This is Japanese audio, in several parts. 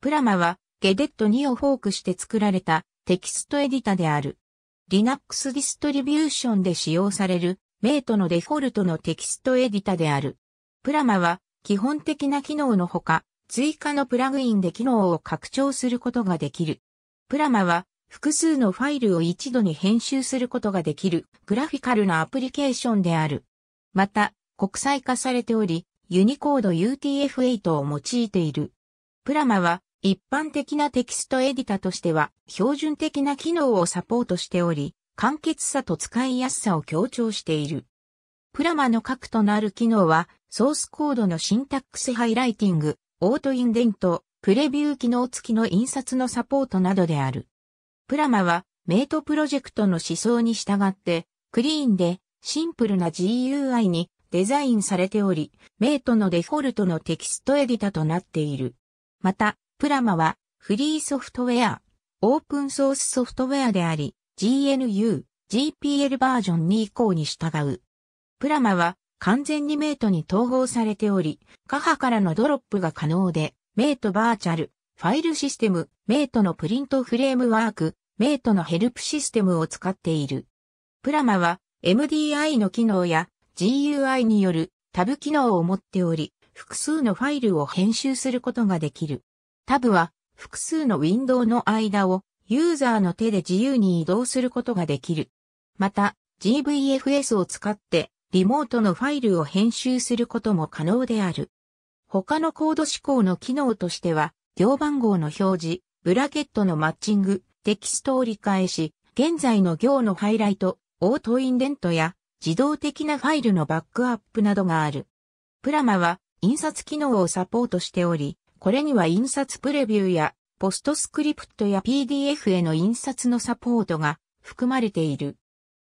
プラマは、ゲデット2をフォークして作られたテキストエディタである。Linux ディストリビューションで使用される、メイトのデフォルトのテキストエディタである。プラマは、基本的な機能のほか、追加のプラグインで機能を拡張することができる。プラマは、複数のファイルを一度に編集することができるグラフィカルなアプリケーションである。また、国際化されており、ユニコード UTF-8 を用いている。プラマは一般的なテキストエディタとしては標準的な機能をサポートしており、簡潔さと使いやすさを強調している。プラマの核となる機能は、ソースコードのシンタックスハイライティング、オートインデント、プレビュー機能付きの印刷のサポートなどである。プラマは、メイトプロジェクトの思想に従って、クリーンでシンプルな GUI にデザインされており、メイトのデフォルトのテキストエディタとなっている。また、プラマはフリーソフトウェア、オープンソースソフトウェアであり、GNU、GPL バージョン2以降に従う。プラマは完全にメイトに統合されており、カハからのドロップが可能で、メイトバーチャル、ファイルシステム、メイトのプリントフレームワーク、メイトのヘルプシステムを使っている。プラマは MDI の機能や GUI によるタブ機能を持っており、複数のファイルを編集することができる。タブは複数のウィンドウの間をユーザーの手で自由に移動することができる。また GVFS を使ってリモートのファイルを編集することも可能である。他のコード指向の機能としては行番号の表示、ブラケットのマッチング、テキストを理解し、現在の行のハイライト、オートインデントや自動的なファイルのバックアップなどがある。プラマは印刷機能をサポートしており、これには印刷プレビューや、ポストスクリプトや PDF への印刷のサポートが含まれている。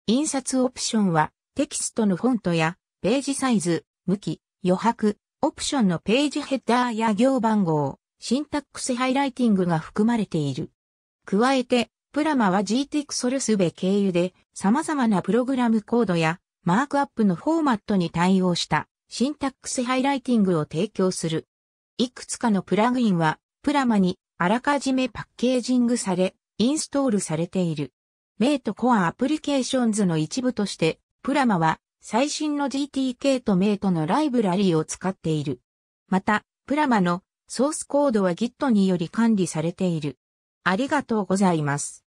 印刷オプションは、テキストのフォントや、ページサイズ、向き、余白、オプションのページヘッダーや行番号、シンタックスハイライティングが含まれている。加えて、プラマは GTX ソルスベ経由で様々なプログラムコードやマークアップのフォーマットに対応したシンタックスハイライティングを提供する。いくつかのプラグインは、プラマにあらかじめパッケージングされ、インストールされている。メイトコアアプリケーションズの一部として、プラマは最新の GTK とメイトのライブラリを使っている。また、プラマのソースコードは Git により管理されている。ありがとうございます。